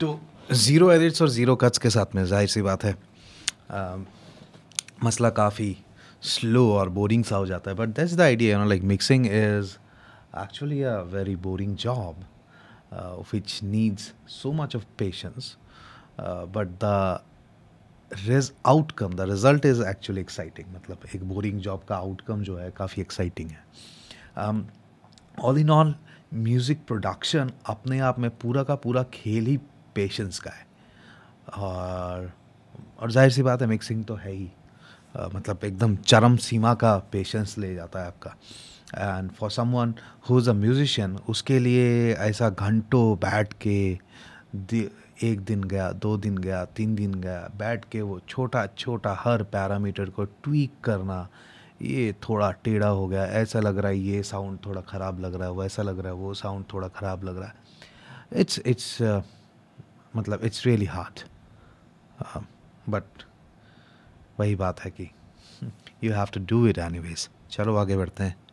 तो zero edits और zero cuts के साथ में जाहिर सी बात है आ, um, मसला काफ़ी स्लो और बोरिंग सा हो जाता है but that that's the idea like mixing is actually a very boring job which needs so much of patience but the रिज outcome the result is actually exciting मतलब एक बोरिंग जॉब का outcome जो है काफ़ी एक्साइटिंग है all in all music production अपने आप में पूरा का पूरा खेल ही पेशेंस का है और और जाहिर सी बात है मिक्सिंग तो है ही आ, मतलब एकदम चरम सीमा का पेशेंस ले जाता है आपका and for someone who is a musician उसके लिए ऐसा घंटों बैठ के एक दिन गया दो दिन गया तीन दिन गया बैठ के वो छोटा छोटा हर पैरामीटर को ट्वीक करना ये थोड़ा टेढ़ा हो गया ऐसा लग रहा है ये साउंड थोड़ा ख़राब लग रहा है वैसा लग रहा है वो साउंड थोड़ा ख़राब लग रहा है इट्स इट्स मतलब इट्स रियली हार्ड बट वही बात है कि you have to do it any चलो आगे बढ़ते हैं